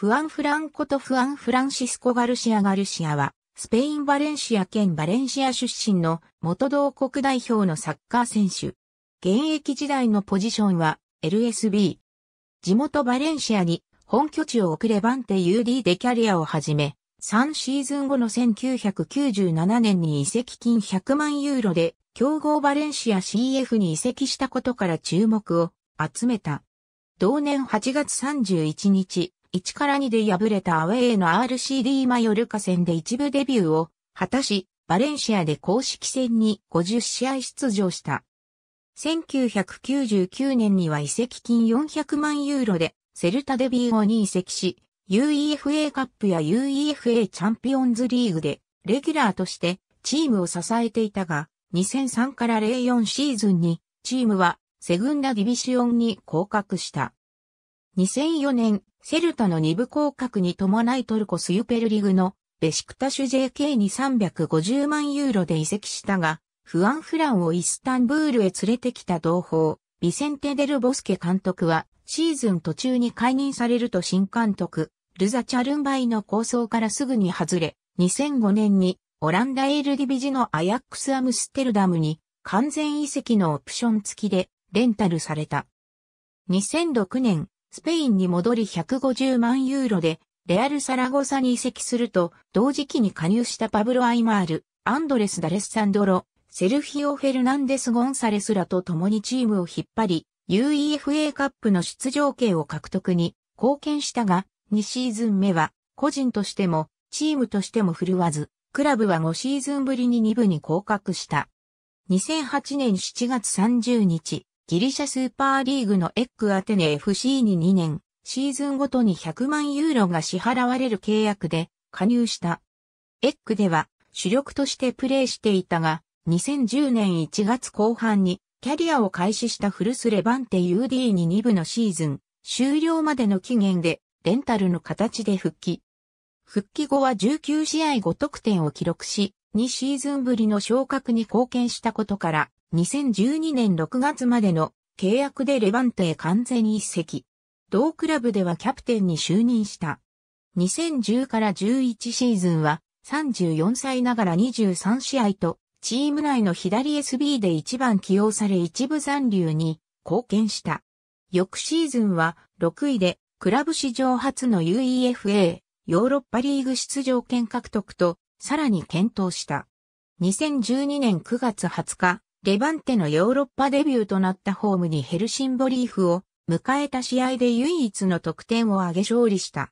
フアン・フランコとフアン・フランシスコ・ガルシア・ガルシアは、スペイン・バレンシア県バレンシア出身の元同国代表のサッカー選手。現役時代のポジションは LSB。地元バレンシアに本拠地を送れバンテ UD でキャリアを始め、3シーズン後の1997年に移籍金100万ユーロで強豪バレンシア CF に移籍したことから注目を集めた。同年8月31日、1から2で敗れたアウェーの RCD マヨルカ戦で一部デビューを果たし、バレンシアで公式戦に50試合出場した。1999年には移籍金400万ユーロでセルタデビュー後に移籍し、UEFA カップや UEFA チャンピオンズリーグでレギュラーとしてチームを支えていたが、2003から04シーズンにチームはセグンダディビシオンに降格した。2004年セルタの二部降格に伴いトルコスユペルリグのベシクタシュ JK に350万ユーロで移籍したが、フアン・フランをイスタンブールへ連れてきた同胞、ビセンテ・デル・ボスケ監督は、シーズン途中に解任されると新監督、ルザ・チャルンバイの構想からすぐに外れ、2005年にオランダエールディビジのアヤックス・アムステルダムに完全移籍のオプション付きでレンタルされた。2006年、スペインに戻り150万ユーロで、レアル・サラゴサに移籍すると、同時期に加入したパブロ・アイマール、アンドレス・ダレス・サンドロ、セルフィオ・フェルナンデス・ゴンサレスらと共にチームを引っ張り、UEFA カップの出場権を獲得に貢献したが、2シーズン目は、個人としても、チームとしても振るわず、クラブは5シーズンぶりに2部に降格した。2008年7月30日、ギリシャスーパーリーグのエッグアテネ FC に2年、シーズンごとに100万ユーロが支払われる契約で加入した。エッグでは主力としてプレーしていたが、2010年1月後半にキャリアを開始したフルスレバンテ UD に2部のシーズン終了までの期限でレンタルの形で復帰。復帰後は19試合5得点を記録し、2シーズンぶりの昇格に貢献したことから、2012年6月までの契約でレバンテへ完全一席。同クラブではキャプテンに就任した。2010から11シーズンは34歳ながら23試合とチーム内の左 SB で一番起用され一部残留に貢献した。翌シーズンは6位でクラブ史上初の UEFA ヨーロッパリーグ出場権獲得とさらに検討した。2012年9月20日、レバンテのヨーロッパデビューとなったホームにヘルシンボリーフを迎えた試合で唯一の得点を挙げ勝利した。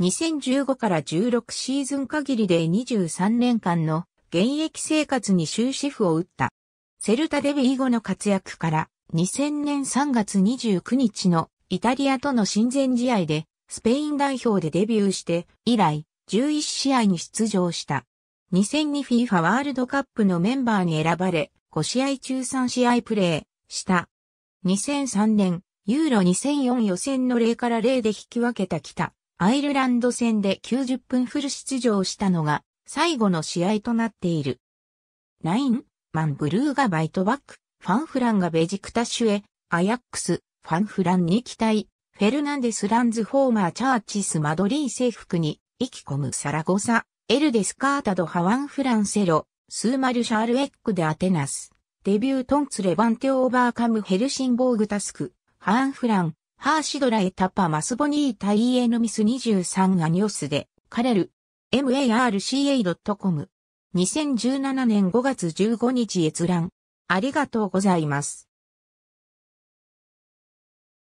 2015から16シーズン限りで23年間の現役生活に終止符を打った。セルタデビー後の活躍から2000年3月29日のイタリアとの親善試合でスペイン代表でデビューして以来11試合に出場した。2002 FIFA ワールドカップのメンバーに選ばれ、5試合中3試合プレーした。2003年、ユーロ2004予選の0から0で引き分けた北、アイルランド戦で90分フル出場したのが、最後の試合となっている。ナイン、マンブルーがバイトバック、ファンフランがベジクタシュエ、アヤックス、ファンフランに期待、フェルナンデス・ランズ・ホーマー・チャーチス・マドリー制服に、イキコムサラゴサ、エルデスカータドハワンフランセロ、スーマルシャールエックでアテナス、デビュートンツレバンテオーバーカムヘルシンボーグタスク、ハワンフラン、ハーシドラエタパマスボニータイエノミス23アニオスで、カレル、marca.com。2017年5月15日閲覧。ありがとうございます。